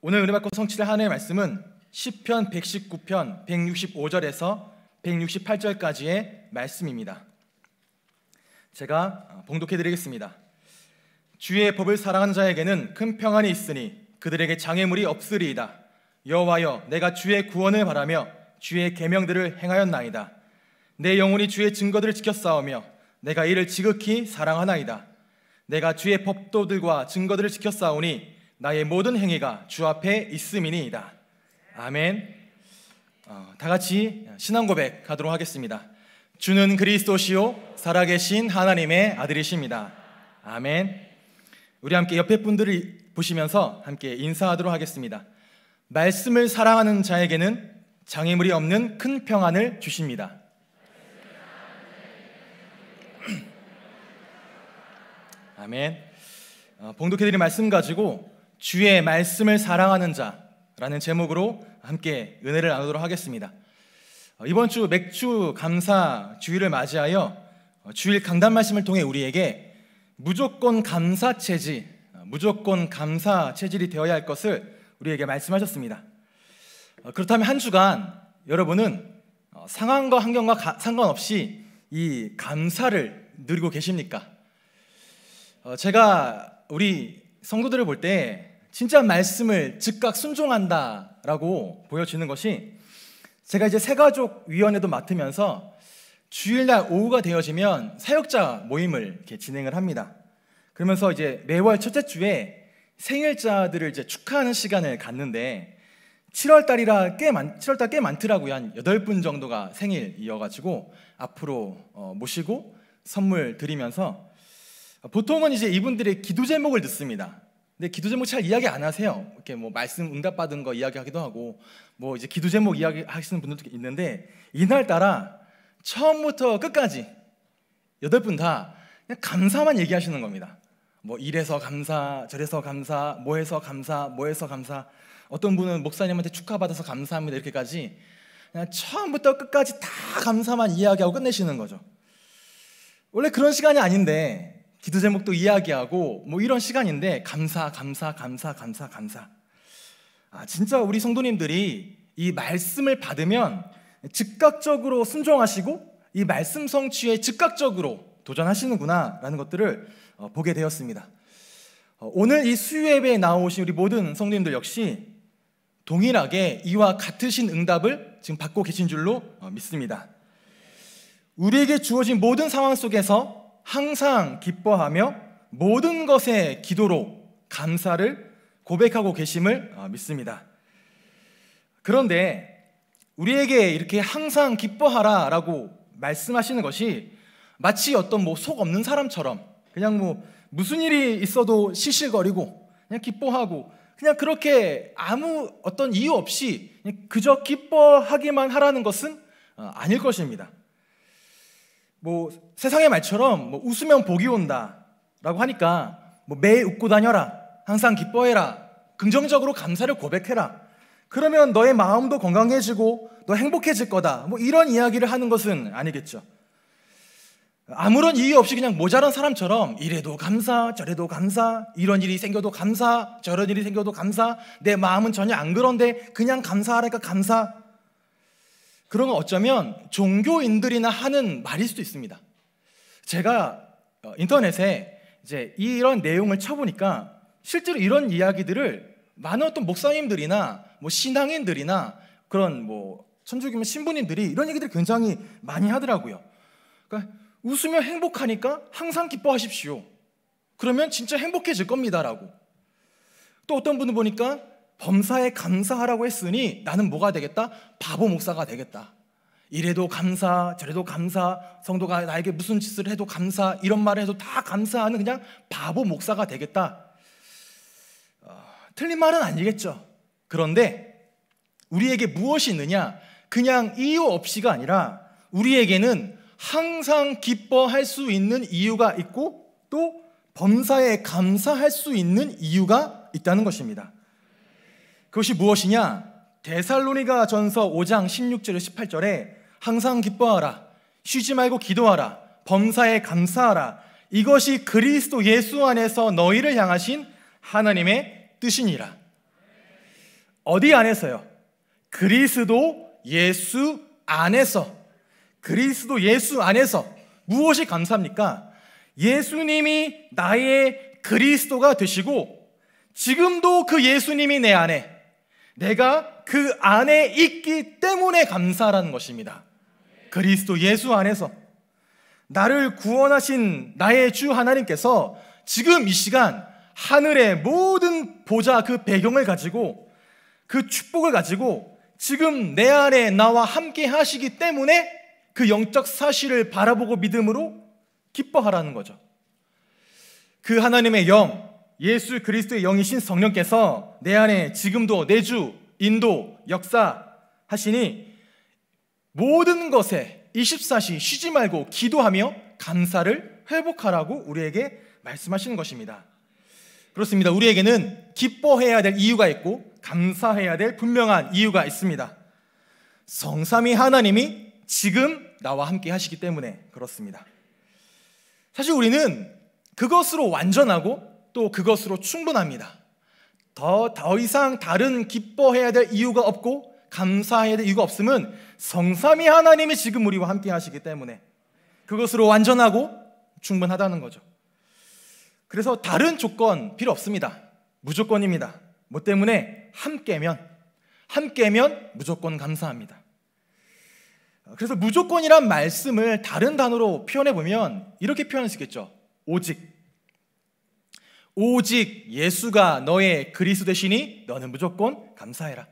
오늘 은혜 받고 성취될 하나님의 말씀은 시편 119편 165절에서 168절까지의 말씀입니다. 제가 봉독해 드리겠습니다. 주의 법을 사랑하는 자에게는 큰 평안이 있으니 그들에게 장애물이 없으리이다. 여호와여 내가 주의 구원을 바라며 주의 계명들을 행하였나이다. 내 영혼이 주의 증거들을 지켰사오며 내가 이를 지극히 사랑하나이다. 내가 주의 법도들과 증거들을 지켰사오니 나의 모든 행위가 주 앞에 있음이니이다. 아멘. 어, 다 같이 신앙 고백가도록 하겠습니다. 주는 그리스도시요 살아계신 하나님의 아들이십니다. 아멘. 우리 함께 옆에 분들을 보시면서 함께 인사하도록 하겠습니다. 말씀을 사랑하는 자에게는 장애물이 없는 큰 평안을 주십니다. 아멘. 어, 봉독해드린 말씀 가지고 주의 말씀을 사랑하는 자라는 제목으로 함께 은혜를 나누도록 하겠습니다. 어, 이번 주 맥주 감사 주일을 맞이하여 어, 주일 강단 말씀을 통해 우리에게 무조건 감사 체질, 어, 무조건 감사 체질이 되어야 할 것을 우리에게 말씀하셨습니다. 그렇다면 한 주간 여러분은 상황과 환경과 가, 상관없이 이 감사를 누리고 계십니까? 제가 우리 성도들을 볼 때 진짜 말씀을 즉각 순종한다라고 보여지는 것이 제가 이제 새가족 위원회도 맡으면서 주일날 오후가 되어지면 사역자 모임을 이렇게 진행을 합니다. 그러면서 이제 매월 첫째 주에 생일자들을 이제 축하하는 시간을 갖는데 7월 달이라 꽤 많, 7월 달 꽤 많더라고요. 한 8분 정도가 생일이어 가지고 앞으로 어, 모시고 선물 드리면서 보통은 이제 이분들의 기도 제목을 듣습니다. 근데 기도 제목 잘 이야기 안 하세요. 이렇게 뭐 말씀 응답 받은 거 이야기하기도 하고 뭐 이제 기도 제목 이야기 하시는 분들도 있는데 이날 따라 처음부터 끝까지 여덟 분 다 그냥 감사만 얘기하시는 겁니다. 뭐 이래서 감사, 저래서 감사, 뭐해서 감사, 뭐해서 감사. 어떤 분은 목사님한테 축하받아서 감사합니다 이렇게까지 그냥 처음부터 끝까지 다 감사만 이야기하고 끝내시는 거죠. 원래 그런 시간이 아닌데 기도 제목도 이야기하고 뭐 이런 시간인데 감사 감사 감사 감사 감사. 아 진짜 우리 성도님들이 이 말씀을 받으면 즉각적으로 순종하시고 이 말씀 성취에 즉각적으로 도전하시는구나라는 것들을 어, 보게 되었습니다. 어, 오늘 이 수요예배에 나오신 우리 모든 성도님들 역시 동일하게 이와 같으신 응답을 지금 받고 계신 줄로 어, 믿습니다. 우리에게 주어진 모든 상황 속에서 항상 기뻐하며 모든 것에 기도로 감사를 고백하고 계심을 어, 믿습니다. 그런데 우리에게 이렇게 항상 기뻐하라 라고 말씀하시는 것이 마치 어떤 뭐 속 없는 사람처럼 그냥 뭐 무슨 일이 있어도 시시거리고 그냥 기뻐하고 그냥 그렇게 아무 어떤 이유 없이 그저 기뻐하기만 하라는 것은 어, 아닐 것입니다. 뭐 세상의 말처럼 뭐 웃으면 복이 온다라고 하니까 뭐 매일 웃고 다녀라. 항상 기뻐해라. 긍정적으로 감사를 고백해라. 그러면 너의 마음도 건강해지고 너 행복해질 거다. 뭐 이런 이야기를 하는 것은 아니겠죠. 아무런 이유 없이 그냥 모자란 사람처럼 이래도 감사, 저래도 감사, 이런 일이 생겨도 감사, 저런 일이 생겨도 감사, 내 마음은 전혀 안 그런데 그냥 감사하라니까 감사. 그런 건 어쩌면 종교인들이나 하는 말일 수도 있습니다. 제가 어, 인터넷에 이제 이런 내용을 쳐보니까 실제로 이런 이야기들을 많은 어떤 목사님들이나 뭐 신앙인들이나 그런 뭐 천주교면 신부님들이 이런 얘기들 굉장히 많이 하더라고요. 그러니까 웃으며 행복하니까 항상 기뻐하십시오. 그러면 진짜 행복해질 겁니다라고. 또 어떤 분은 보니까 범사에 감사하라고 했으니 나는 뭐가 되겠다? 바보 목사가 되겠다. 이래도 감사, 저래도 감사, 성도가 나에게 무슨 짓을 해도 감사, 이런 말을 해도 다 감사하는 그냥 바보 목사가 되겠다. 어, 틀린 말은 아니겠죠. 그런데 우리에게 무엇이 있느냐? 그냥 이유 없이가 아니라 우리에게는 항상 기뻐할 수 있는 이유가 있고 또 범사에 감사할 수 있는 이유가 있다는 것입니다. 그것이 무엇이냐? 데살로니가 전서 5장 1 6절 18절에 항상 기뻐하라. 쉬지 말고 기도하라. 범사에 감사하라. 이것이 그리스도 예수 안에서 너희를 향하신 하나님의 뜻이니라. 어디 안에서요? 그리스도 예수 안에서. 그리스도 예수 안에서. 무엇이 감사합니까? 예수님이 나의 그리스도가 되시고 지금도 그 예수님이 내 안에 내가 그 안에 있기 때문에 감사라는 것입니다. 그리스도 예수 안에서 나를 구원하신 나의 주 하나님께서 지금 이 시간 하늘의 모든 보좌 그 배경을 가지고 그 축복을 가지고 지금 내 안에 나와 함께 하시기 때문에 그 영적 사실을 바라보고 믿음으로 기뻐하라는 거죠. 그 하나님의 영, 예수 그리스도의 영이신 성령께서 내 안에 지금도 내주, 인도, 역사 하시니 모든 것에 24시 쉬지 말고 기도하며 감사를 회복하라고 우리에게 말씀하시는 것입니다. 그렇습니다. 우리에게는 기뻐해야 될 이유가 있고 감사해야 될 분명한 이유가 있습니다. 성삼위 하나님이 지금 나와 함께 하시기 때문에 그렇습니다. 사실 우리는 그것으로 완전하고 또 그것으로 충분합니다. 더, 더 이상 다른 기뻐해야 될 이유가 없고 감사해야 될 이유가 없음은 성삼위 하나님이 지금 우리와 함께 하시기 때문에 그것으로 완전하고 충분하다는 거죠. 그래서 다른 조건 필요 없습니다. 무조건입니다. 뭐 때문에 함께면 함께면 무조건 감사합니다. 그래서 무조건이란 말씀을 다른 단어로 표현해 보면 이렇게 표현할 수 있겠죠. 오직 오직 예수가 너의 그리스 되시니 너는 무조건 감사해라.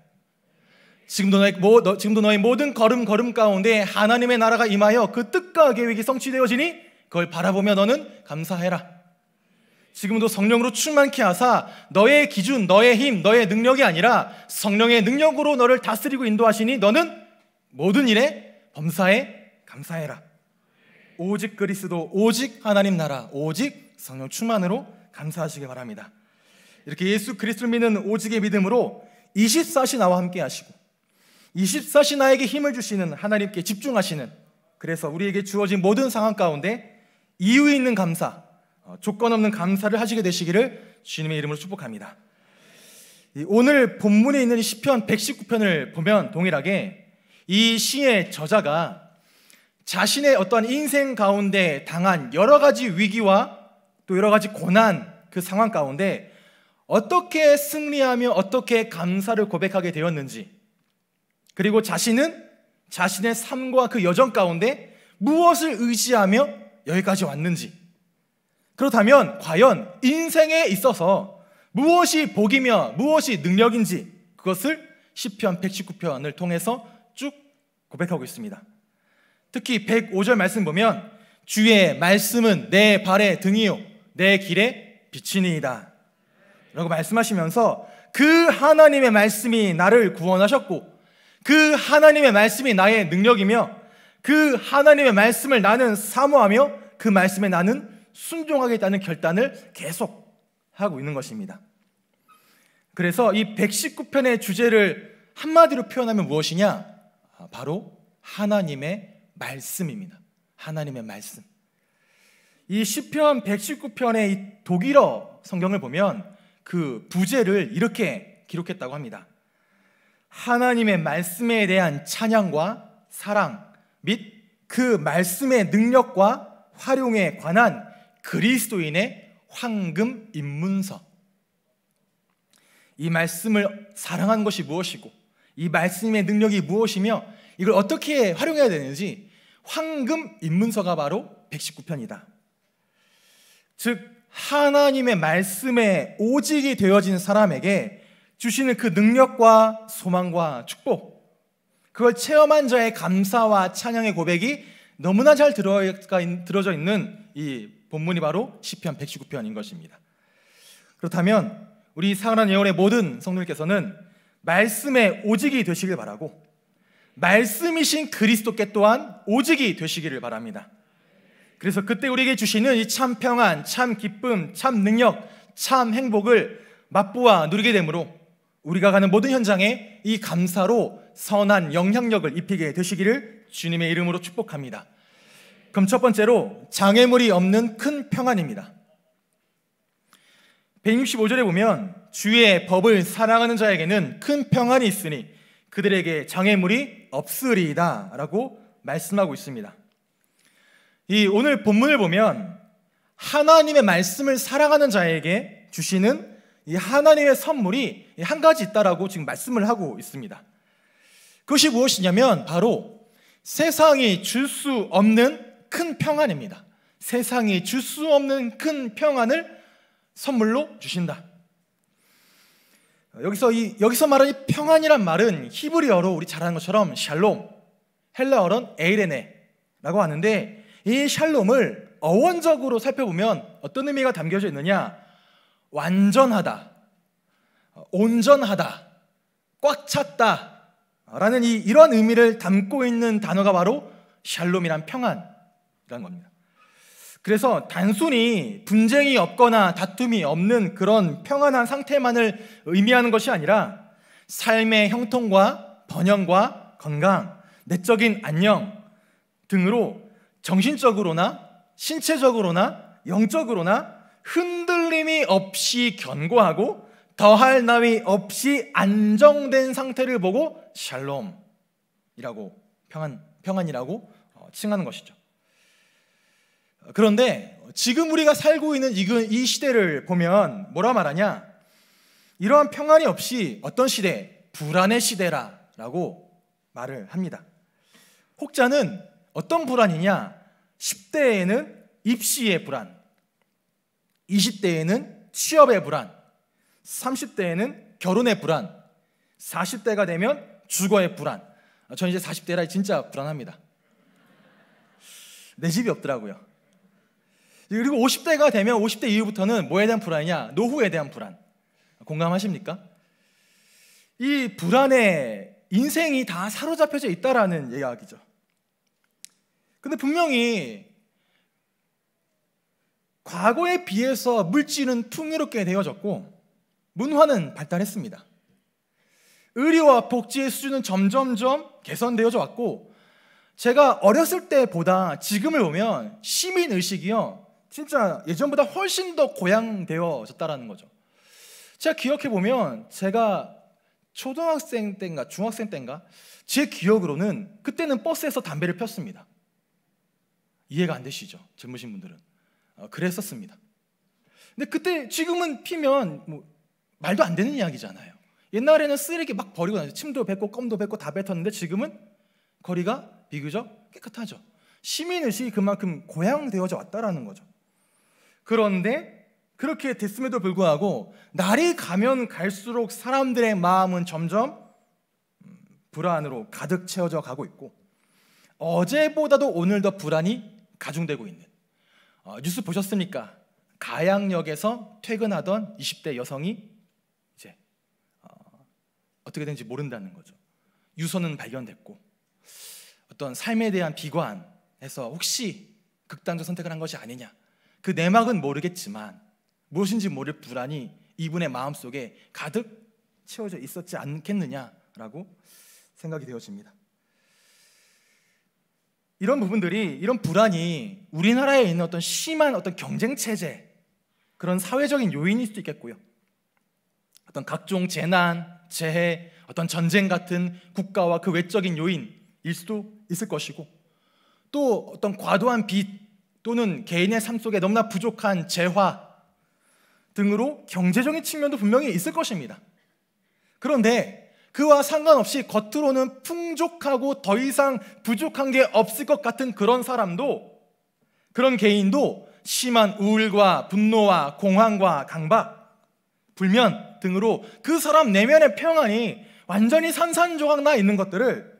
지금도 너의, 뭐, 너, 지금도 너의 모든 걸음걸음 가운데 하나님의 나라가 임하여 그 뜻과 계획이 성취되어지니 그걸 바라보며 너는 감사해라. 지금도 성령으로 충만케 하사 너의 기준, 너의 힘, 너의 능력이 아니라 성령의 능력으로 너를 다스리고 인도하시니 너는 모든 일에 범사에 감사해라. 오직 그리스도, 오직 하나님 나라, 오직 성령 충만으로 감사하시기 바랍니다. 이렇게 예수 그리스도를 믿는 오직의 믿음으로 24시 나와 함께 하시고 24시 나에게 힘을 주시는 하나님께 집중하시는 그래서 우리에게 주어진 모든 상황 가운데 이유 있는 감사, 어, 조건 없는 감사를 하시게 되시기를 주님의 이름으로 축복합니다. 오늘 본문에 있는 시편 119편을 보면 동일하게 이 시의 저자가 자신의 어떠한 인생 가운데 당한 여러 가지 위기와 또 여러 가지 고난 그 상황 가운데 어떻게 승리하며 어떻게 감사를 고백하게 되었는지 그리고 자신은 자신의 삶과 그 여정 가운데 무엇을 의지하며 여기까지 왔는지 그렇다면 과연 인생에 있어서 무엇이 복이며 무엇이 능력인지 그것을 시편 119편을 통해서 쭉 고백하고 있습니다. 특히 105절 말씀 보면 주의 말씀은 내 발의 등이요 내 길에 비치니이다. 라고 말씀하시면서 그 하나님의 말씀이 나를 구원하셨고 그 하나님의 말씀이 나의 능력이며 그 하나님의 말씀을 나는 사모하며 그 말씀에 나는 순종하겠다는 결단을 계속 하고 있는 것입니다. 그래서 이 119편의 주제를 한마디로 표현하면 무엇이냐? 바로 하나님의 말씀입니다. 하나님의 말씀. 이 시편 119편의 이 독일어 성경을 보면 그 부제를 이렇게 기록했다고 합니다. 하나님의 말씀에 대한 찬양과 사랑 및 그 말씀의 능력과 활용에 관한 그리스도인의 황금 입문서. 이 말씀을 사랑한 것이 무엇이고 이 말씀의 능력이 무엇이며 이걸 어떻게 활용해야 되는지 황금 입문서가 바로 119편이다. 즉 하나님의 말씀에 오직이 되어진 사람에게 주시는 그 능력과 소망과 축복 그걸 체험한 자의 감사와 찬양의 고백이 너무나 잘 들어져 있는 이 본문이 바로 시편 119편인 것입니다. 그렇다면 우리 사랑하는 예원의 모든 성도님께서는 말씀의 오직이 되시길 바라고 말씀이신 그리스도께 또한 오직이 되시기를 바랍니다. 그래서 그때 우리에게 주시는 이 참 평안, 참 기쁨, 참 능력, 참 행복을 맛보아 누리게 되므로 우리가 가는 모든 현장에 이 감사로 선한 영향력을 입히게 되시기를 주님의 이름으로 축복합니다. 그럼 첫 번째로 장애물이 없는 큰 평안입니다. 165절에 보면 주의 법을 사랑하는 자에게는 큰 평안이 있으니 그들에게 장애물이 없으리이다 라고 말씀하고 있습니다. 이 오늘 본문을 보면 하나님의 말씀을 사랑하는 자에게 주시는 이 하나님의 선물이 한 가지 있다라고 지금 말씀을 하고 있습니다. 그것이 무엇이냐면 바로 세상이 줄 수 없는 큰 평안입니다. 세상이 줄 수 없는 큰 평안을 선물로 주신다. 여기서 이 여기서 말하는 이 평안이란 말은 히브리어로 우리 잘하는 것처럼 샬롬, 헬라어론 에이레네라고 하는데 이 샬롬을 어원적으로 살펴보면 어떤 의미가 담겨져 있느냐? 완전하다, 온전하다, 꽉 찼다 라는 이, 이런 의미를 담고 있는 단어가 바로 샬롬이란 평안이라는 겁니다. 그래서 단순히 분쟁이 없거나 다툼이 없는 그런 평안한 상태만을 의미하는 것이 아니라 삶의 형통과 번영과 건강, 내적인 안녕 등으로 정신적으로나 신체적으로나 영적으로나 흔들림이 없이 견고하고 더할 나위 없이 안정된 상태를 보고 샬롬이라고 평안 평안이라고 어, 칭하는 것이죠. 그런데 지금 우리가 살고 있는 이 시대를 보면 뭐라 말하냐? 이러한 평안이 없이 어떤 시대? 불안의 시대라라고 말을 합니다. 혹자는 어떤 불안이냐? 10대에는 입시의 불안, 20대에는 취업의 불안, 30대에는 결혼의 불안, 40대가 되면 주거의 불안. 아, 저는 이제 40대라 진짜 불안합니다. 내 집이 없더라고요. 그리고 50대가 되면 50대 이후부터는 뭐에 대한 불안이냐? 노후에 대한 불안. 공감하십니까? 이 불안에 인생이 다 사로잡혀져 있다라는 이야기죠. 근데 분명히 과거에 비해서 물질은 풍요롭게 되어졌고 문화는 발달했습니다. 의료와 복지의 수준은 점점점 개선되어져 왔고 제가 어렸을 때보다 지금을 보면 시민 의식이요 진짜 예전보다 훨씬 더 고양되어졌다라는 거죠. 제가 기억해 보면 제가 초등학생 때인가 중학생 때인가 제 기억으로는 그때는 버스에서 담배를 폈습니다. 이해가 안 되시죠? 젊으신 분들은. 어, 그랬었습니다. 근데 그때 지금은 피면 뭐 말도 안 되는 이야기잖아요. 옛날에는 쓰레기 막 버리고 나서 침도 뱉고 껌도 뱉고 다 뱉었는데 지금은 거리가 비교적 깨끗하죠. 시민의식이 그만큼 고향되어져 왔다라는 거죠. 그런데 그렇게 됐음에도 불구하고 날이 가면 갈수록 사람들의 마음은 점점 음, 불안으로 가득 채워져 가고 있고 어제보다도 오늘 더 불안이 가중되고 있는 어, 뉴스 보셨습니까? 가양역에서 퇴근하던 20대 여성이 이제 어, 떻게 된지 모른다는 거죠. 유서는 발견됐고 어떤 삶에 대한 비관에서 혹시 극단적 선택을 한 것이 아니냐 그 내막은 모르겠지만 무엇인지 모를 불안이 이분의 마음 속에 가득 채워져 있었지 않겠느냐라고 생각이 되어집니다. 이런 부분들이 이런 불안이 우리나라에 있는 어떤 심한 어떤 경쟁 체제 그런 사회적인 요인일 수도 있겠고요. 어떤 각종 재난, 재해, 어떤 전쟁 같은 국가와 그 외적인 요인일 수도 있을 것이고 또 어떤 과도한 빚 또는 개인의 삶 속에 너무나 부족한 재화 등으로 경제적인 측면도 분명히 있을 것입니다. 그런데 그와 상관없이 겉으로는 풍족하고 더 이상 부족한 게 없을 것 같은 그런 사람도 그런 개인도 심한 우울과 분노와 공황과 강박, 불면 등으로 그 사람 내면의 평안이 완전히 산산조각 나 있는 것들을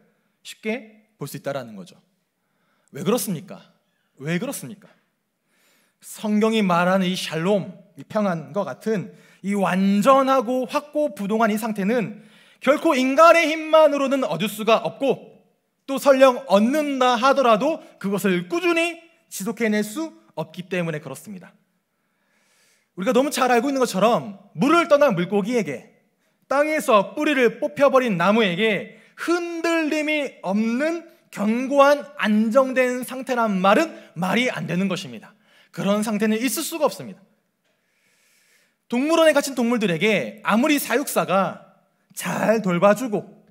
쉽게 볼 수 있다라는 거죠. 왜 그렇습니까? 왜 그렇습니까? 성경이 말하는 이 샬롬, 이 평안과 같은 이 완전하고 확고 부동한 이 상태는 결코 인간의 힘만으로는 얻을 수가 없고 또 설령 얻는다 하더라도 그것을 꾸준히 지속해낼 수 없기 때문에 그렇습니다. 우리가 너무 잘 알고 있는 것처럼 물을 떠난 물고기에게 땅에서 뿌리를 뽑혀버린 나무에게 흔들림이 없는 견고한 안정된 상태란 말은 말이 안 되는 것입니다. 그런 상태는 있을 수가 없습니다. 동물원에 갇힌 동물들에게 아무리 사육사가 잘 돌봐주고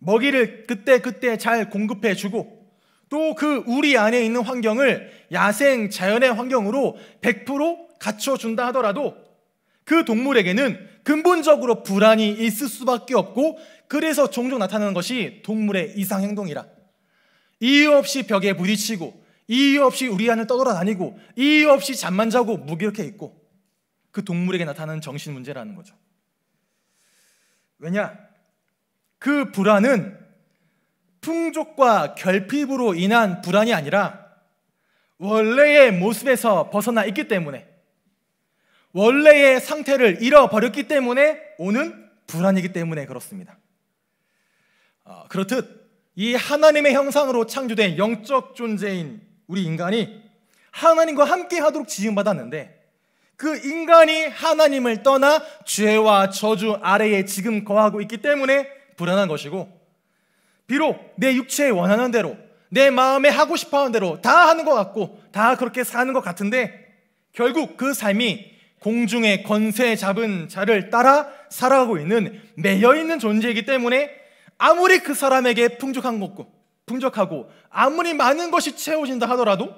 먹이를 그때그때 잘 공급해주고 또 그 우리 안에 있는 환경을 야생 자연의 환경으로 100% 갖춰준다 하더라도 그 동물에게는 근본적으로 불안이 있을 수밖에 없고 그래서 종종 나타나는 것이 동물의 이상행동이라 이유 없이 벽에 부딪히고 이유 없이 우리 안을 떠돌아다니고 이유 없이 잠만 자고 무기력해 있고 그 동물에게 나타나는 정신 문제라는 거죠. 왜냐? 그 불안은 풍족과 결핍으로 인한 불안이 아니라 원래의 모습에서 벗어나 있기 때문에 원래의 상태를 잃어버렸기 때문에 오는 불안이기 때문에 그렇습니다. 어, 그렇듯 이 하나님의 형상으로 창조된 영적 존재인 우리 인간이 하나님과 함께 하도록 지음받았는데 그 인간이 하나님을 떠나 죄와 저주 아래에 지금 거하고 있기 때문에 불안한 것이고, 비록 내 육체에 원하는 대로, 내 마음에 하고 싶어 하는 대로 다 하는 것 같고, 다 그렇게 사는 것 같은데, 결국 그 삶이 공중의 건세 잡은 자를 따라 살아가고 있는 매여있는 존재이기 때문에 아무리 그 사람에게 풍족한 것고, 풍족하고 아무리 많은 것이 채워진다 하더라도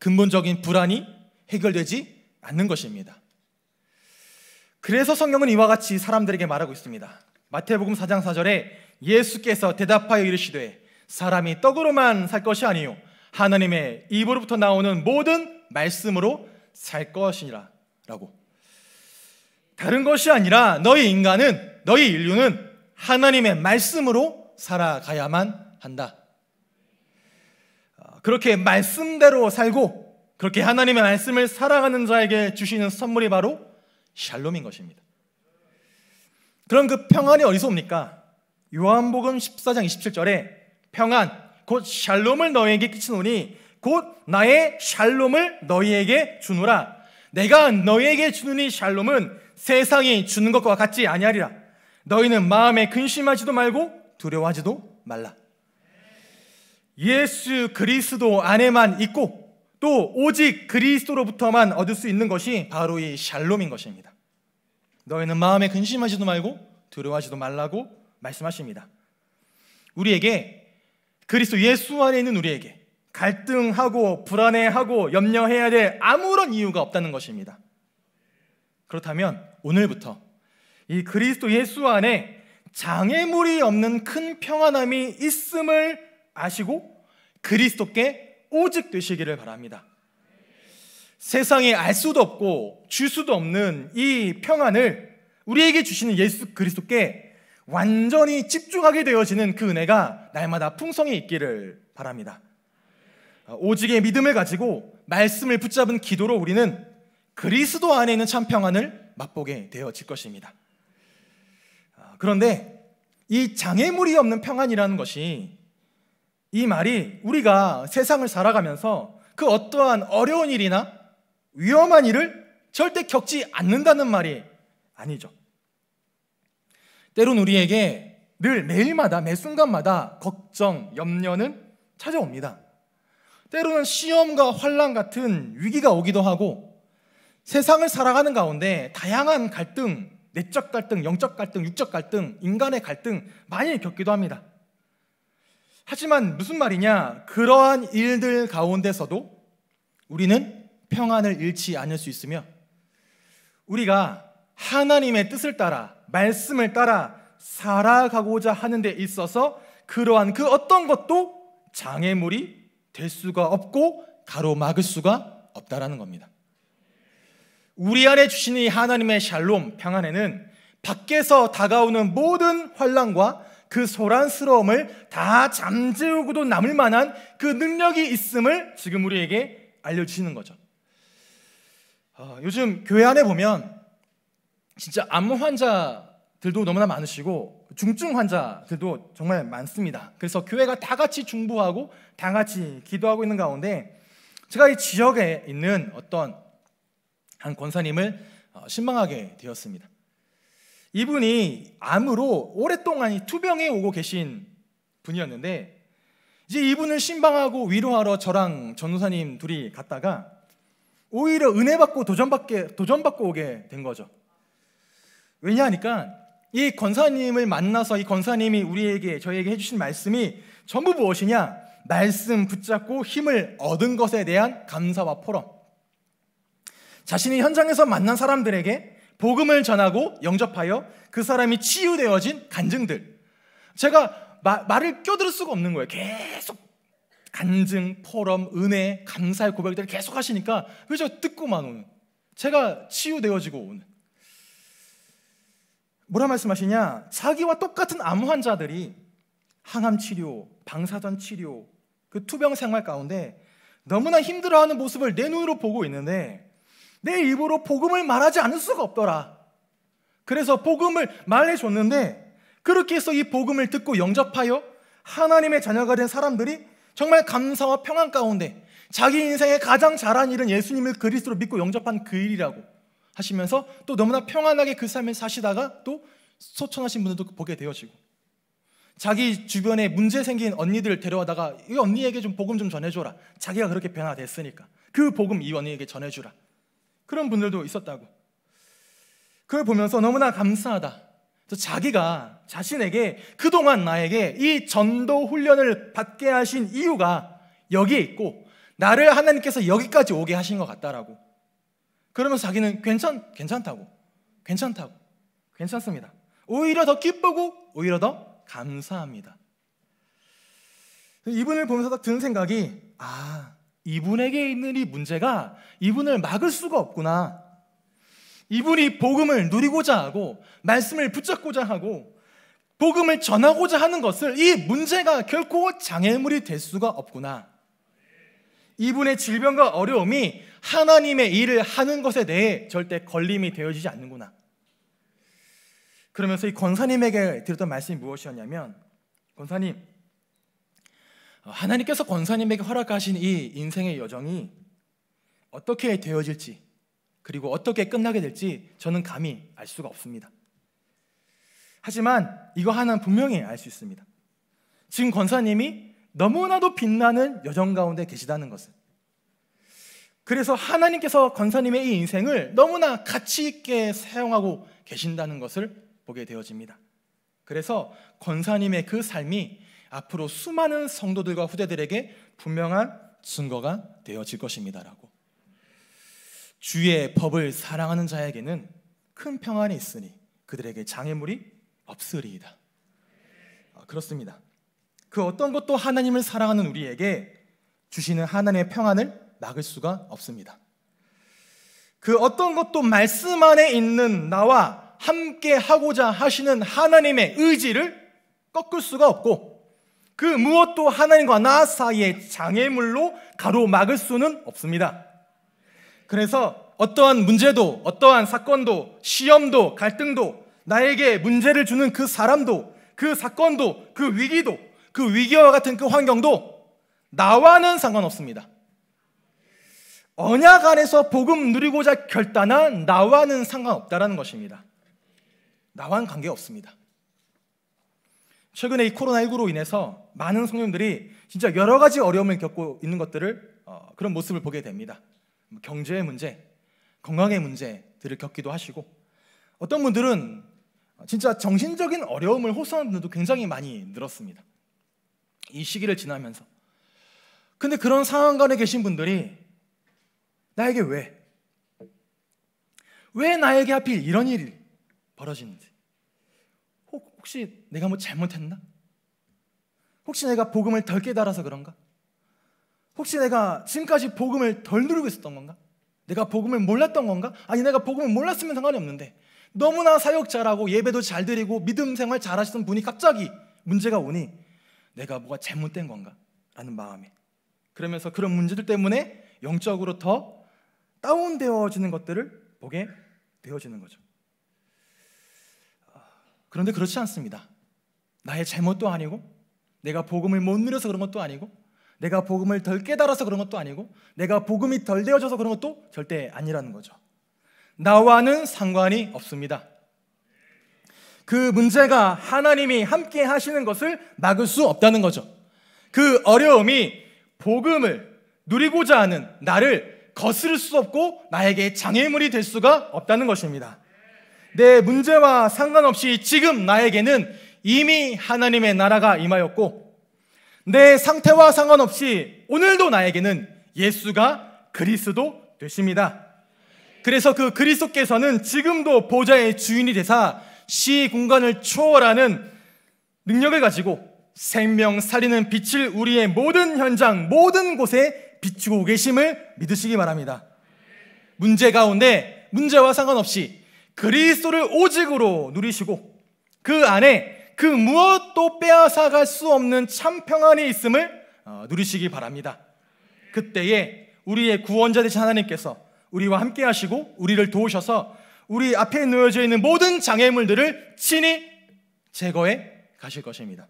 근본적인 불안이 해결되지 않는 것입니다. 그래서 성경은 이와 같이 사람들에게 말하고 있습니다. 마태복음 4장 4절에 예수께서 대답하여 이르시되 사람이 떡으로만 살 것이 아니요 하나님의 입으로부터 나오는 모든 말씀으로 살 것이니라라고. 다른 것이 아니라 너희 인간은 너희 인류는 하나님의 말씀으로 살아가야만 한다. 어, 그렇게 말씀대로 살고 그렇게 하나님의 말씀을 사랑하는 자에게 주시는 선물이 바로 샬롬인 것입니다. 그럼 그 평안이 어디서 옵니까? 요한복음 14장 27절에 평안 곧 샬롬을 너희에게 끼치노니 곧 나의 샬롬을 너희에게 주노라 내가 너희에게 주는 이 샬롬은 세상이 주는 것과 같지 아니하리라 너희는 마음에 근심하지도 말고 두려워하지도 말라 예수 그리스도 안에만 있고 또 오직 그리스도로부터만 얻을 수 있는 것이 바로 이 샬롬인 것입니다. 너희는 마음에 근심하지도 말고 두려워하지도 말라고 말씀하십니다. 우리에게 그리스도 예수 안에 있는 우리에게 갈등하고 불안해하고 염려해야 될 아무런 이유가 없다는 것입니다. 그렇다면 오늘부터 이 그리스도 예수 안에 장애물이 없는 큰 평안함이 있음을 아시고 그리스도께 오직 되시기를 바랍니다. 세상에 알 수도 없고 줄 수도 없는 이 평안을 우리에게 주시는 예수 그리스도께 완전히 집중하게 되어지는 그 은혜가 날마다 풍성히 있기를 바랍니다. 오직의 믿음을 가지고 말씀을 붙잡은 기도로 우리는 그리스도 안에 있는 참 평안을 맛보게 되어질 것입니다. 그런데 이 장애물이 없는 평안이라는 것이 이 말이 우리가 세상을 살아가면서 그 어떠한 어려운 일이나 위험한 일을 절대 겪지 않는다는 말이 아니죠. 때론 우리에게 늘 매일마다 매순간마다 걱정, 염려는 찾아옵니다. 때로는 시험과 환란 같은 위기가 오기도 하고 세상을 살아가는 가운데 다양한 갈등, 내적 갈등, 영적 갈등, 육적 갈등, 인간의 갈등 많이 겪기도 합니다. 하지만 무슨 말이냐? 그러한 일들 가운데서도 우리는 평안을 잃지 않을 수 있으며 우리가 하나님의 뜻을 따라 말씀을 따라 살아가고자 하는 데 있어서 그러한 그 어떤 것도 장애물이 될 수가 없고 가로막을 수가 없다라는 겁니다. 우리 안에 주신 이 하나님의 샬롬 평안에는 밖에서 다가오는 모든 환란과 그 소란스러움을 다 잠재우고도 남을 만한 그 능력이 있음을 지금 우리에게 알려주시는 거죠. 어, 요즘 교회 안에 보면 진짜 암 환자들도 너무나 많으시고 중증 환자들도 정말 많습니다. 그래서 교회가 다 같이 중보하고 다 같이 기도하고 있는 가운데 제가 이 지역에 있는 어떤 한 권사님을 어, 신망하게 되었습니다. 이분이 암으로 오랫동안 투병에 오고 계신 분이었는데 이제 이분을 신방하고 위로하러 저랑 전우사님 둘이 갔다가 오히려 은혜 받고 도전 받게 도전 받고 오게 된 거죠. 왜냐하니까 이 권사님을 만나서 이 권사님이 우리에게 저희에게 해주신 말씀이 전부 무엇이냐? 말씀 붙잡고 힘을 얻은 것에 대한 감사와 포럼. 자신이 현장에서 만난 사람들에게 복음을 전하고 영접하여 그 사람이 치유되어진 간증들. 제가 마, 말을 껴들을 수가 없는 거예요. 계속 간증, 포럼, 은혜, 감사의 고백들을 계속 하시니까 그저 듣고만 오는. 제가 치유되어지고 오는. 뭐라 말씀하시냐? 자기와 똑같은 암 환자들이 항암 치료, 방사선 치료, 그 투병 생활 가운데 너무나 힘들어하는 모습을 내 눈으로 보고 있는데 내 입으로 복음을 말하지 않을 수가 없더라. 그래서 복음을 말해줬는데 그렇게 해서 이 복음을 듣고 영접하여 하나님의 자녀가 된 사람들이 정말 감사와 평안 가운데 자기 인생의 가장 잘한 일은 예수님을 그리스도로 믿고 영접한 그 일이라고 하시면서 또 너무나 평안하게 그 삶을 사시다가 또 소천하신 분들도 보게 되어지고 자기 주변에 문제 생긴 언니들 데려와다가 이 언니에게 좀 복음 좀 전해줘라 자기가 그렇게 변화됐으니까 그 복음 이 언니에게 전해주라 그런 분들도 있었다고. 그걸 보면서 너무나 감사하다. 자기가 자신에게 그동안 나에게 이 전도 훈련을 받게 하신 이유가 여기에 있고 나를 하나님께서 여기까지 오게 하신 것 같다라고. 그러면서 자기는 괜찮 괜찮다고. 괜찮다고. 괜찮습니다. 오히려 더 기쁘고 오히려 더 감사합니다. 이분을 보면서 딱 드는 생각이 아 이분에게 있는 이 문제가 이분을 막을 수가 없구나. 이분이 복음을 누리고자 하고 말씀을 붙잡고자 하고 복음을 전하고자 하는 것을 이 문제가 결코 장애물이 될 수가 없구나. 이분의 질병과 어려움이 하나님의 일을 하는 것에 대해 절대 걸림이 되어지지 않는구나. 그러면서 이 권사님에게 드렸던 말씀이 무엇이었냐면, 권사님, 하나님께서 권사님에게 허락하신 이 인생의 여정이 어떻게 되어질지 그리고 어떻게 끝나게 될지 저는 감히 알 수가 없습니다. 하지만 이거 하나는 분명히 알 수 있습니다. 지금 권사님이 너무나도 빛나는 여정 가운데 계시다는 것을. 그래서 하나님께서 권사님의 이 인생을 너무나 가치 있게 사용하고 계신다는 것을 보게 되어집니다. 그래서 권사님의 그 삶이 앞으로 수많은 성도들과 후대들에게 분명한 증거가 되어질 것입니다라고. 주의 법을 사랑하는 자에게는 큰 평안이 있으니 그들에게 장애물이 없으리이다. 아, 그렇습니다. 그 어떤 것도 하나님을 사랑하는 우리에게 주시는 하나님의 평안을 막을 수가 없습니다. 그 어떤 것도 말씀 안에 있는 나와 함께 하고자 하시는 하나님의 의지를 꺾을 수가 없고 그 무엇도 하나님과 나 사이의 장애물로 가로막을 수는 없습니다. 그래서 어떠한 문제도, 어떠한 사건도, 시험도, 갈등도, 나에게 문제를 주는 그 사람도, 그 사건도, 그 위기도, 그 위기와 같은 그 환경도 나와는 상관없습니다. 언약 안에서 복음 누리고자 결단한 나와는 상관없다라는 것입니다. 나와는 관계 없습니다. 최근에 이 코로나19로 인해서 많은 성령들이 진짜 여러 가지 어려움을 겪고 있는 것들을 어, 그런 모습을 보게 됩니다. 경제의 문제, 건강의 문제들을 겪기도 하시고 어떤 분들은 진짜 정신적인 어려움을 호소하는 분들도 굉장히 많이 늘었습니다. 이 시기를 지나면서. 근데 그런 상황간에 계신 분들이 나에게 왜? 왜 나에게 하필 이런 일이 벌어지는지. 혹시 내가 뭐 잘못했나? 혹시 내가 복음을 덜 깨달아서 그런가? 혹시 내가 지금까지 복음을 덜 누리고 있었던 건가? 내가 복음을 몰랐던 건가? 아니 내가 복음을 몰랐으면 상관이 없는데 너무나 사역자라고 예배도 잘 드리고 믿음 생활 잘 하시던 분이 갑자기 문제가 오니 내가 뭐가 잘못된 건가? 라는 마음에 그러면서 그런 문제들 때문에 영적으로 더 다운되어지는 것들을 보게 되어지는 거죠. 그런데 그렇지 않습니다. 나의 잘못도 아니고 내가 복음을 못 누려서 그런 것도 아니고 내가 복음을 덜 깨달아서 그런 것도 아니고 내가 복음이 덜 되어져서 그런 것도 절대 아니라는 거죠. 나와는 상관이 없습니다. 그 문제가 하나님이 함께 하시는 것을 막을 수 없다는 거죠. 그 어려움이 복음을 누리고자 하는 나를 거스를 수 없고 나에게 장애물이 될 수가 없다는 것입니다. 내 문제와 상관없이 지금 나에게는 이미 하나님의 나라가 임하였고 내 상태와 상관없이 오늘도 나에게는 예수가 그리스도 되십니다. 그래서 그 그리스도께서는 지금도 보좌의 주인이 되사 시 공간을 초월하는 능력을 가지고 생명 살리는 빛을 우리의 모든 현장 모든 곳에 비추고 계심을 믿으시기 바랍니다. 문제 가운데 문제와 상관없이 그리스도를 오직으로 누리시고 그 안에 그 무엇도 빼앗아갈 수 없는 참 평안이 있음을 어, 누리시기 바랍니다. 그때에 우리의 구원자 되신 하나님께서 우리와 함께 하시고 우리를 도우셔서 우리 앞에 놓여져 있는 모든 장애물들을 친히 제거해 가실 것입니다.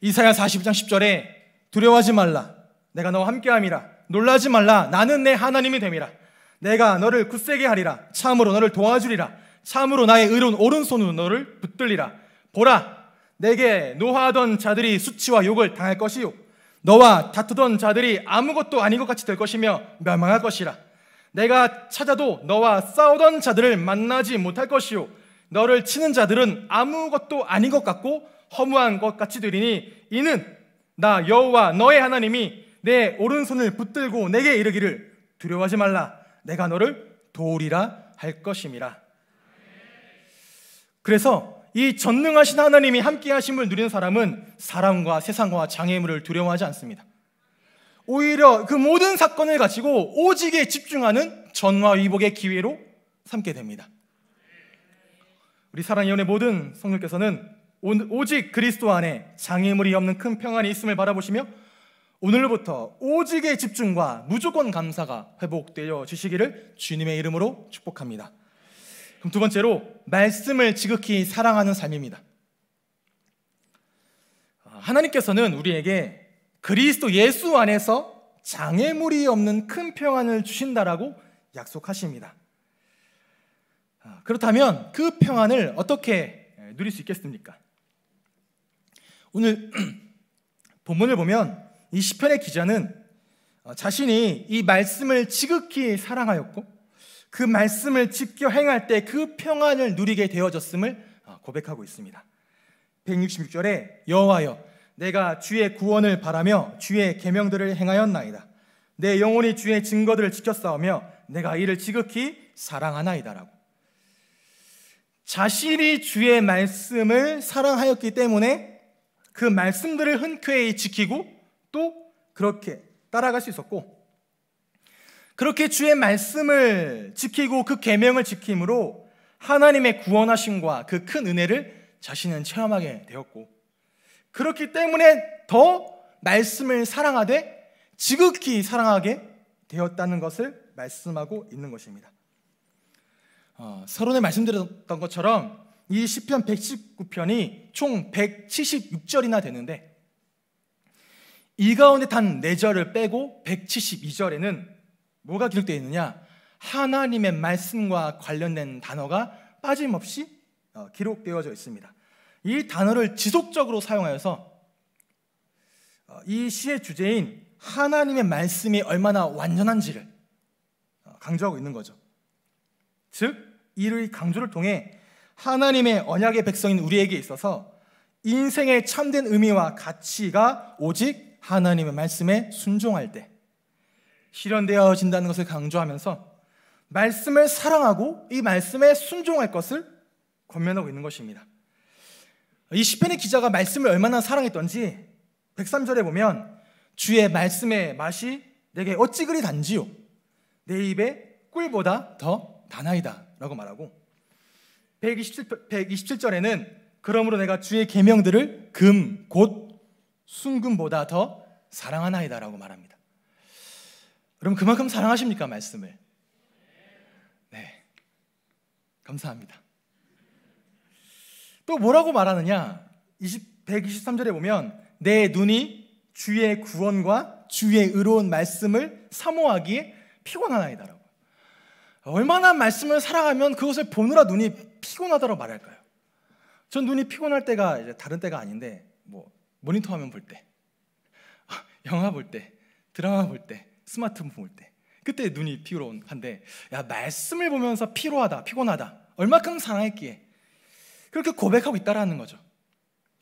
이사야 40장 10절에 두려워하지 말라 내가 너와 함께 함이라 놀라지 말라 나는 내 하나님이 됨이라 내가 너를 굳세게 하리라. 참으로 너를 도와주리라. 참으로 나의 의로운 오른손으로 너를 붙들리라. 보라, 내게 노하던 자들이 수치와 욕을 당할 것이요. 너와 다투던 자들이 아무것도 아닌 것 같이 될 것이며 멸망할 것이라. 내가 찾아도 너와 싸우던 자들을 만나지 못할 것이요. 너를 치는 자들은 아무것도 아닌 것 같고 허무한 것 같이 되리니 이는 나 여호와 너의 하나님이 내 오른손을 붙들고 내게 이르기를 두려워하지 말라. 내가 너를 도우리라 할 것임이라. 그래서 이 전능하신 하나님이 함께 하심을 누리는 사람은 사람과 세상과 장애물을 두려워하지 않습니다. 오히려 그 모든 사건을 가지고 오직에 집중하는 전화위복의 기회로 삼게 됩니다. 우리 사랑의 연의 모든 성령께서는 오직 그리스도 안에 장애물이 없는 큰 평안이 있음을 바라보시며 오늘부터 오직의 집중과 무조건 감사가 회복되어 주시기를 주님의 이름으로 축복합니다. 그럼 두 번째로 말씀을 지극히 사랑하는 삶입니다. 하나님께서는 우리에게 그리스도 예수 안에서 장애물이 없는 큰 평안을 주신다라고 약속하십니다. 아, 그렇다면 그 평안을 어떻게 누릴 수 있겠습니까? 오늘 본문을 보면 이 시편의 기자는 어, 자신이 이 말씀을 지극히 사랑하였고 그 말씀을 지켜 행할 때 그 평안을 누리게 되어졌음을 어, 고백하고 있습니다. 166절에 여호와여 내가 주의 구원을 바라며 주의 계명들을 행하였나이다. 내 영혼이 주의 증거들을 지켰사오며 내가 이를 지극히 사랑하나이다라고. 자신이 주의 말씀을 사랑하였기 때문에 그 말씀들을 흔쾌히 지키고 또 그렇게 따라갈 수 있었고 그렇게 주의 말씀을 지키고 그 계명을 지킴으로 하나님의 구원하심과 그 큰 은혜를 자신은 체험하게 되었고 그렇기 때문에 더 말씀을 사랑하되 지극히 사랑하게 되었다는 것을 말씀하고 있는 것입니다. 어, 서론에 말씀드렸던 것처럼 이 시편 119편이 총 176절이나 되는데 이 가운데 단 4절을 빼고 172절에는 뭐가 기록되어 있느냐? 하나님의 말씀과 관련된 단어가 빠짐없이 어, 기록되어져 있습니다. 이 단어를 지속적으로 사용하여서 어, 이 시의 주제인 하나님의 말씀이 얼마나 완전한지를 어, 강조하고 있는 거죠. 즉, 이의 강조를 통해 하나님의 언약의 백성인 우리에게 있어서 인생의 참된 의미와 가치가 오직 하나님의 말씀에 순종할 때 실현되어진다는 것을 강조하면서 말씀을 사랑하고 이 말씀에 순종할 것을 권면하고 있는 것입니다. 이 시편의 기자가 말씀을 얼마나 사랑했던지 103절에 보면 주의 말씀의 맛이 내게 어찌 그리 단지요 내 입에 꿀보다 더 단하이다 라고 말하고 127, 127절에는 그러므로 내가 주의 계명들을 금, 곧 순금보다 더 사랑하나이다라고 말합니다. 여러 그만큼 사랑하십니까 말씀을? 네. 감사합니다. 또 뭐라고 말하느냐? 20, 123절에 보면 내 눈이 주의 구원과 주의 의로운 말씀을 사모하기에 피곤하나이다라고. 얼마나 말씀을 사랑하면 그것을 보느라 눈이 피곤하다고 말할까요? 전 눈이 피곤할 때가 이제 다른 때가 아닌데 뭐 모니터 화면 볼 때, 아, 영화 볼 때, 드라마 볼 때, 스마트폰 볼 때, 그때 눈이 피로한데, 야, 말씀을 보면서 피로하다, 피곤하다, 얼마큼 상랑했기에 그렇게 고백하고 있다라는 거죠.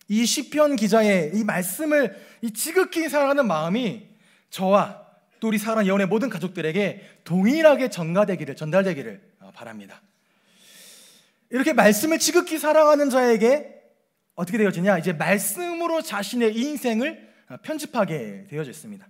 이 시편 기자의 이 말씀을 이 지극히 사랑하는 마음이 저와 또 우리 사랑하는 예원의 모든 가족들에게 동일하게 전가되기를 전달되기를 어, 바랍니다. 이렇게 말씀을 지극히 사랑하는 자에게 어떻게 되어지냐? 이제 말씀으로 자신의 인생을 어, 편집하게 되어졌습니다.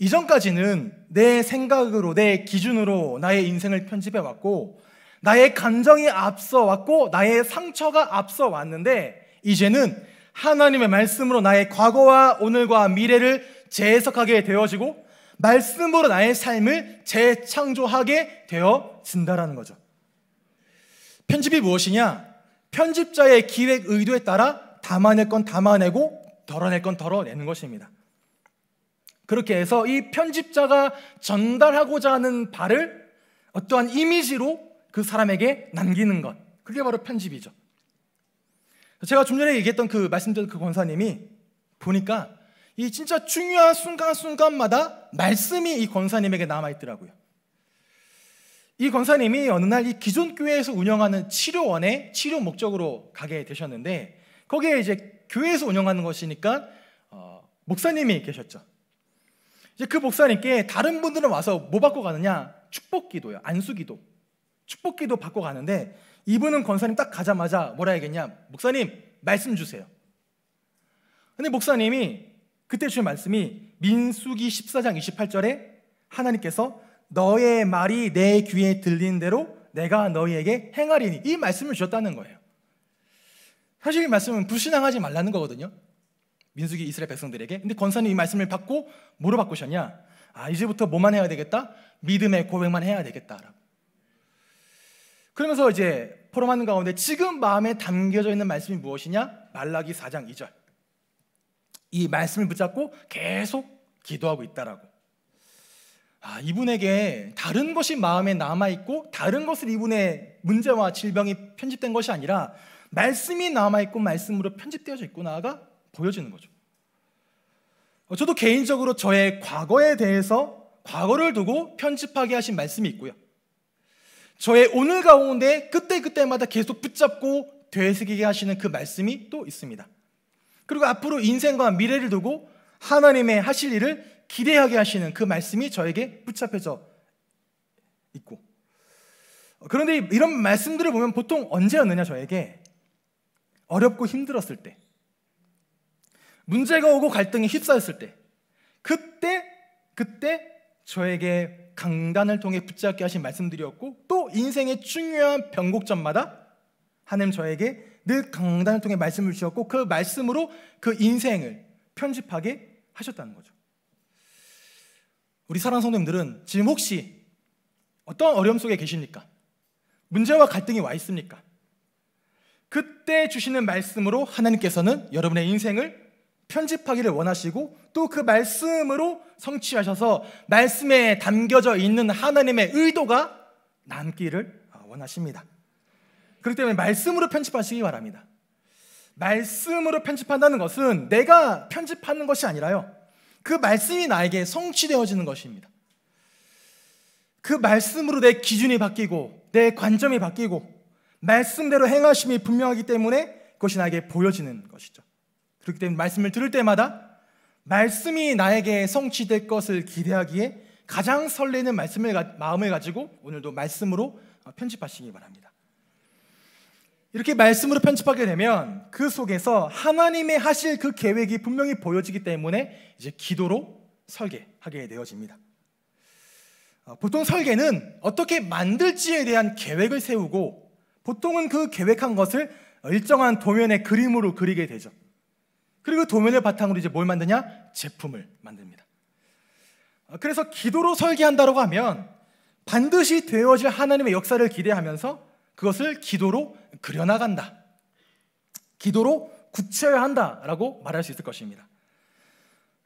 이전까지는 내 생각으로, 내 기준으로 나의 인생을 편집해 왔고, 나의 감정이 앞서 왔고, 나의 상처가 앞서 왔는데, 이제는 하나님의 말씀으로 나의 과거와 오늘과 미래를 재해석하게 되어지고, 말씀으로 나의 삶을 재창조하게 되어진다라는 거죠. 편집이 무엇이냐? 편집자의 기획 의도에 따라 담아낼 건 담아내고 덜어낼 건 덜어내는 것입니다. 그렇게 해서 이 편집자가 전달하고자 하는 바를 어떠한 이미지로 그 사람에게 남기는 것. 그게 바로 편집이죠. 제가 좀 전에 얘기했던 그 말씀드린 그 권사님이 보니까 이 진짜 중요한 순간순간마다 말씀이 이 권사님에게 남아있더라고요. 이 권사님이 어느 날 이 기존 교회에서 운영하는 치료원에 치료 목적으로 가게 되셨는데 거기에 이제 교회에서 운영하는 것이니까 어, 목사님이 계셨죠. 이제 그 목사님께 다른 분들은 와서 뭐 받고 가느냐? 축복기도요, 안수기도, 축복기도 받고 가는데 이분은 권사님 딱 가자마자 뭐라 얘기했냐? 목사님 말씀 주세요. 근데 목사님이 그때 주신 말씀이 민수기 14장 28절에 하나님께서 너의 말이 내 귀에 들린 대로 내가 너희에게 행하리니 이 말씀을 주셨다는 거예요. 사실 이 말씀은 불신앙하지 말라는 거거든요. 민숙이 이스라엘 백성들에게. 근데 권사님 이 말씀을 받고 뭐로 바꾸셨냐? 아 이제부터 뭐만 해야 되겠다? 믿음의 고백만 해야 되겠다라고. 그러면서 이제 포럼하는 가운데 지금 마음에 담겨져 있는 말씀이 무엇이냐? 말라기 4장 2절. 이 말씀을 붙잡고 계속 기도하고 있다라고. 아, 이분에게 다른 것이 마음에 남아 있고 다른 것을 이분의 문제와 질병이 편집된 것이 아니라 말씀이 남아 있고 말씀으로 편집되어져 있구나가 보여지는 거죠. 어, 저도 개인적으로 저의 과거에 대해서 과거를 두고 편집하게 하신 말씀이 있고요. 저의 오늘 가운데 그때그때마다 계속 붙잡고 되새기게 하시는 그 말씀이 또 있습니다. 그리고 앞으로 인생과 미래를 두고 하나님의 하실 일을 기대하게 하시는 그 말씀이 저에게 붙잡혀져 있고. 어, 그런데 이런 말씀들을 보면 보통 언제였느냐, 저에게? 어렵고 힘들었을 때. 문제가 오고 갈등이 휩싸였을 때. 그때, 그때 저에게 강단을 통해 붙잡게 하신 말씀들이었고, 또 인생의 중요한 변곡점마다 하나님 저에게 늘 강단을 통해 말씀을 주셨고, 그 말씀으로 그 인생을 편집하게 하셨다는 거죠. 우리 사랑하는 성도님들은 지금 혹시 어떤 어려움 속에 계십니까? 문제와 갈등이 와 있습니까? 그때 주시는 말씀으로 하나님께서는 여러분의 인생을 편집하기를 원하시고 또 그 말씀으로 성취하셔서 말씀에 담겨져 있는 하나님의 의도가 남기를 원하십니다. 그렇기 때문에 말씀으로 편집하시기 바랍니다. 말씀으로 편집한다는 것은 내가 편집하는 것이 아니라요. 그 말씀이 나에게 성취되어지는 것입니다. 그 말씀으로 내 기준이 바뀌고 내 관점이 바뀌고 말씀대로 행하심이 분명하기 때문에 그것이 나에게 보여지는 것이죠. 그렇기 때문에 말씀을 들을 때마다 말씀이 나에게 성취될 것을 기대하기에 가장 설레는 말씀을 마음을 가지고 오늘도 말씀으로 어, 편집하시기 바랍니다. 이렇게 말씀으로 편집하게 되면 그 속에서 하나님의 하실 그 계획이 분명히 보여지기 때문에 이제 기도로 설계하게 되어집니다. 어, 보통 설계는 어떻게 만들지에 대한 계획을 세우고 보통은 그 계획한 것을 일정한 도면의 그림으로 그리게 되죠. 그리고 도면을 바탕으로 이제 뭘 만드냐? 제품을 만듭니다. 어, 그래서 기도로 설계한다라고 하면 반드시 되어질 하나님의 역사를 기대하면서 그것을 기도로 그려나간다. 기도로 구체화한다라고 말할 수 있을 것입니다.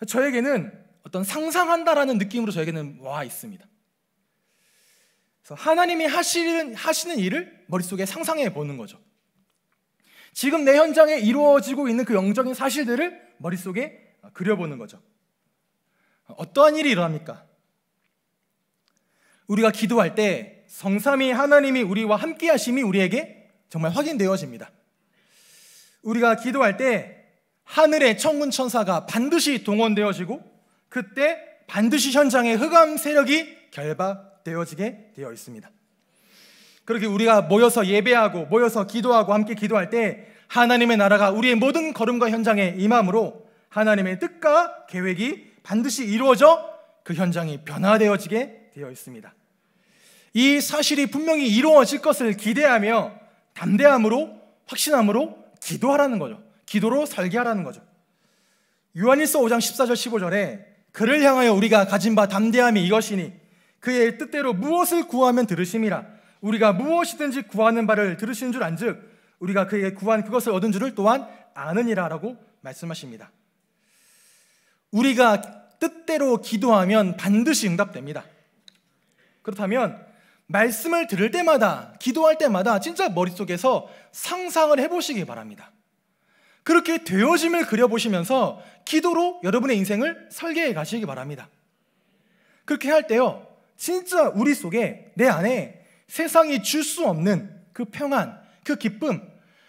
저에게는 어떤 상상한다라는 느낌으로 저에게는 와 있습니다. 그래서 하나님이 하시는, 하시는 일을 머릿속에 상상해 보는 거죠. 지금 내 현장에 이루어지고 있는 그 영적인 사실들을 머릿속에 그려보는 거죠. 어떠한 일이 일어납니까? 우리가 기도할 때 성삼이 하나님이 우리와 함께 하심이 우리에게 정말 확인되어집니다. 우리가 기도할 때 하늘의 천군 천사가 반드시 동원되어지고 그때 반드시 현장의 흑암 세력이 결박되어지게 되어 있습니다. 그렇게 우리가 모여서 예배하고 모여서 기도하고 함께 기도할 때 하나님의 나라가 우리의 모든 걸음과 현장에 임함으로 하나님의 뜻과 계획이 반드시 이루어져 그 현장이 변화되어지게 되어 있습니다. 이 사실이 분명히 이루어질 것을 기대하며 담대함으로 확신함으로 기도하라는 거죠. 기도로 설계하라는 거죠. 요한일서 5장 14절 15절에 그를 향하여 우리가 가진 바 담대함이 이것이니 그의 뜻대로 무엇을 구하면 들으심이라 우리가 무엇이든지 구하는 바를 들으신 줄 안즉 우리가 그에게 구한 그것을 얻은 줄을 또한 아느니라라고 말씀하십니다. 우리가 뜻대로 기도하면 반드시 응답됩니다. 그렇다면 말씀을 들을 때마다, 기도할 때마다 진짜 머릿속에서 상상을 해보시기 바랍니다. 그렇게 되어짐을 그려보시면서 기도로 여러분의 인생을 설계해 가시기 바랍니다. 그렇게 할 때요, 진짜 우리 속에, 내 안에 세상이 줄 수 없는 그 평안, 그 기쁨,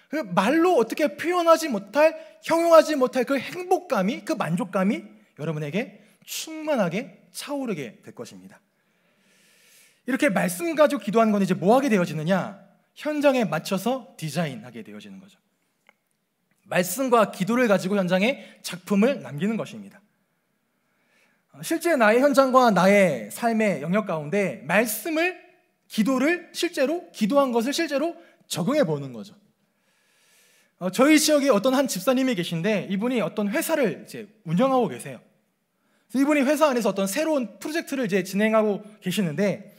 그 말로 어떻게 표현하지 못할, 형용하지 못할 그 행복감이, 그 만족감이 여러분에게 충만하게 차오르게 될 것입니다. 이렇게 말씀 가지고 기도하는 건 이제 뭐 하게 되어지느냐? 현장에 맞춰서 디자인하게 되어지는 거죠. 말씀과 기도를 가지고 현장에 작품을 남기는 것입니다. 어, 실제 나의 현장과 나의 삶의 영역 가운데 말씀을 기도를 실제로 기도한 것을 실제로 적용해 보는 거죠. 어, 저희 지역에 어떤 한 집사님이 계신데 이분이 어떤 회사를 이제 운영하고 계세요. 이분이 회사 안에서 어떤 새로운 프로젝트를 이제 진행하고 계시는데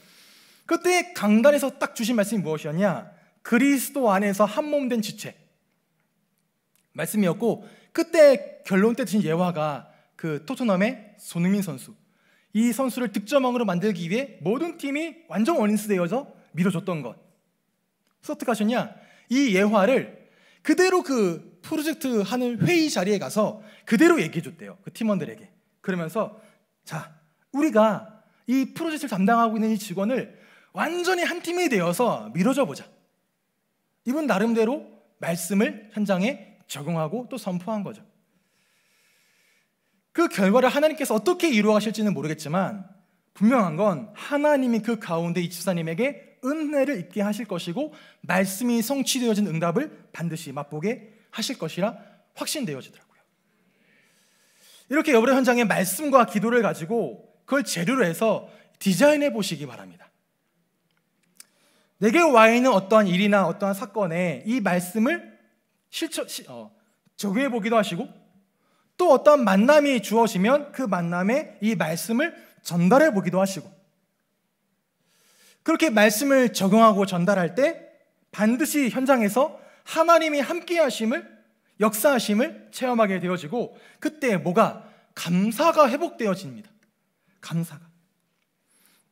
그때 강단에서 딱 주신 말씀이 무엇이었냐? 그리스도 안에서 한몸된 지체 말씀이었고 그때 결론 때 드신 예화가 그 토트넘의 손흥민 선수 이 선수를 득점왕으로 만들기 위해 모든 팀이 완전 원인스되어서 밀어줬던 것어특 하셨냐? 이 예화를 그대로 그 프로젝트 하는 회의 자리에 가서 그대로 얘기해 줬대요 그 팀원들에게 그러면서 자 우리가 이 프로젝트를 담당하고 있는 이 직원을 완전히 한 팀이 되어서 밀어줘 보자. 이분 나름대로 말씀을 현장에 적용하고 또 선포한 거죠. 그 결과를 하나님께서 어떻게 이루어가실지는 모르겠지만 분명한 건 하나님이 그 가운데 이 집사님에게 은혜를 입게 하실 것이고 말씀이 성취되어진 응답을 반드시 맛보게 하실 것이라 확신되어지더라고요. 이렇게 여러 현장의 말씀과 기도를 가지고 그걸 재료로 해서 디자인해 보시기 바랍니다. 내게 와 있는 어떠한 일이나 어떠한 사건에 이 말씀을 실천, 어, 적용해 보기도 하시고 또 어떠한 만남이 주어지면 그 만남에 이 말씀을 전달해 보기도 하시고 그렇게 말씀을 적용하고 전달할 때 반드시 현장에서 하나님이 함께 하심을 역사하심을 체험하게 되어지고 그때 뭐가 감사가 회복되어집니다. 감사가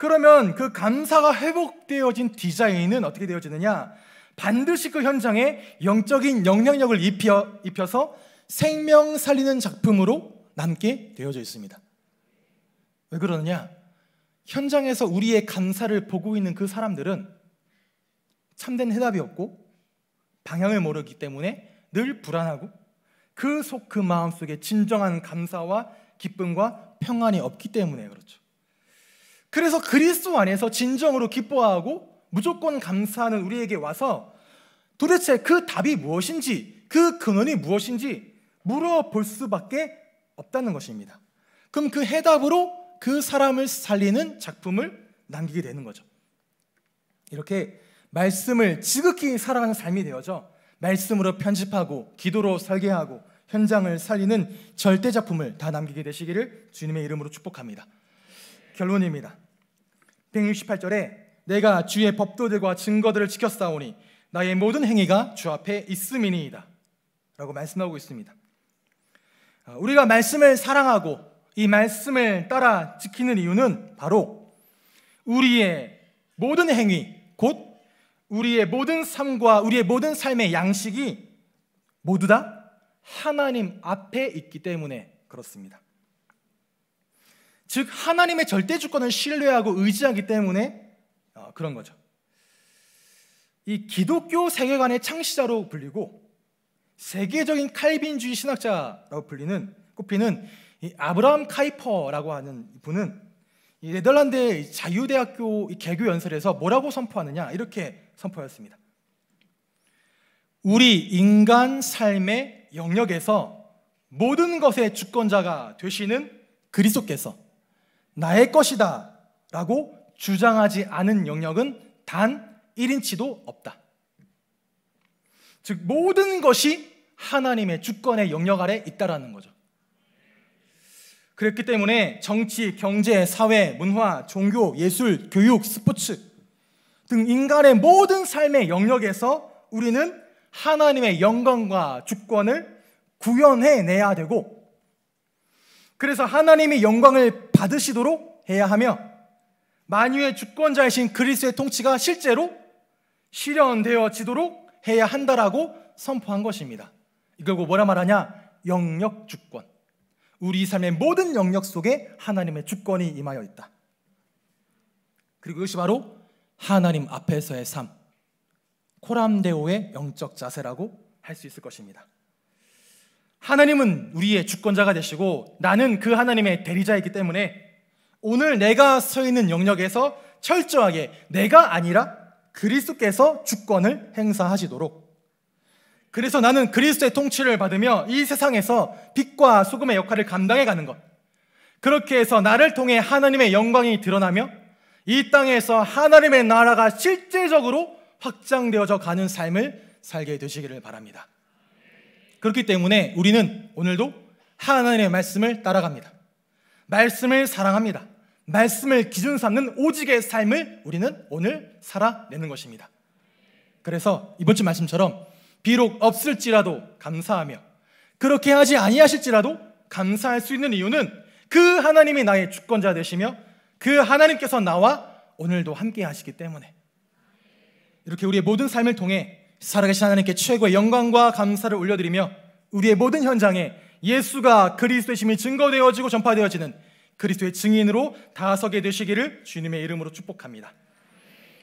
그러면 그 감사가 회복되어진 디자인은 어떻게 되어지느냐? 반드시 그 현장에 영적인 영향력을 입혀, 입혀서 생명 살리는 작품으로 남게 되어져 있습니다. 왜 그러느냐? 현장에서 우리의 감사를 보고 있는 그 사람들은 참된 해답이 없고 방향을 모르기 때문에 늘 불안하고 그 속그 그 마음속에 진정한 감사와 기쁨과 평안이 없기 때문에 그렇죠. 그래서 그리스도 안에서 진정으로 기뻐하고 무조건 감사하는 우리에게 와서 도대체 그 답이 무엇인지 그 근원이 무엇인지 물어볼 수밖에 없다는 것입니다. 그럼 그 해답으로 그 사람을 살리는 작품을 남기게 되는 거죠. 이렇게 말씀을 지극히 살아가는 삶이 되어져 말씀으로 편집하고 기도로 설계하고 현장을 살리는 절대 작품을 다 남기게 되시기를 주님의 이름으로 축복합니다. 결론입니다. 168절에 내가 주의 법도들과 증거들을 지켰사오니 나의 모든 행위가 주 앞에 있음이니이다. 라고 말씀하고 있습니다. 아, 우리가 말씀을 사랑하고 이 말씀을 따라 지키는 이유는 바로 우리의 모든 행위, 곧 우리의 모든 삶과 우리의 모든 삶의 양식이 모두 다 하나님 앞에 있기 때문에 그렇습니다. 즉 하나님의 절대 주권을 신뢰하고 의지하기 때문에 어, 그런 거죠. 이 기독교 세계관의 창시자로 불리고 세계적인 칼빈주의 신학자라고 불리는 꼽히는 이 아브라함 카이퍼라고 하는 분은 이 네덜란드의 자유대학교 개교 연설에서 뭐라고 선포하느냐 이렇게 선포했습니다. 우리 인간 삶의 영역에서 모든 것의 주권자가 되시는 그리스도께서 나의 것이다 라고 주장하지 않은 영역은 단 1인치도 없다. 즉 모든 것이 하나님의 주권의 영역 아래 있다라는 거죠. 그랬기 때문에 정치, 경제, 사회, 문화, 종교, 예술, 교육, 스포츠 등 인간의 모든 삶의 영역에서 우리는 하나님의 영광과 주권을 구현해 내야 되고 그래서 하나님이 영광을 받으시도록 해야 하며 만유의 주권자이신 그리스의 통치가 실제로 실현되어지도록 해야 한다라고 선포한 것입니다. 이걸 뭐라 말하냐? 영역 주권. 우리 삶의 모든 영역 속에 하나님의 주권이 임하여 있다. 그리고 이것이 바로 하나님 앞에서의 삶, 코람데오의 영적 자세라고 할 수 있을 것입니다. 하나님은 우리의 주권자가 되시고 나는 그 하나님의 대리자이기 때문에 오늘 내가 서 있는 영역에서 철저하게 내가 아니라 그리스도께서 주권을 행사하시도록 그래서 나는 그리스도의 통치를 받으며 이 세상에서 빛과 소금의 역할을 감당해 가는 것. 그렇게 해서 나를 통해 하나님의 영광이 드러나며 이 땅에서 하나님의 나라가 실제적으로 확장되어져 가는 삶을 살게 되시기를 바랍니다. 그렇기 때문에 우리는 오늘도 하나님의 말씀을 따라갑니다. 말씀을 사랑합니다. 말씀을 기준 삼는 오직의 삶을 우리는 오늘 살아내는 것입니다. 그래서 이번 주 말씀처럼 비록 없을지라도 감사하며 그렇게 하지 아니하실지라도 감사할 수 있는 이유는 그 하나님이 나의 주권자 되시며 그 하나님께서 나와 오늘도 함께 하시기 때문에 이렇게 우리의 모든 삶을 통해 살아계신 하나님께 최고의 영광과 감사를 올려드리며 우리의 모든 현장에 예수가 그리스도의 심이 증거되어지고 전파되어지는 그리스도의 증인으로 다서게 되시기를 주님의 이름으로 축복합니다.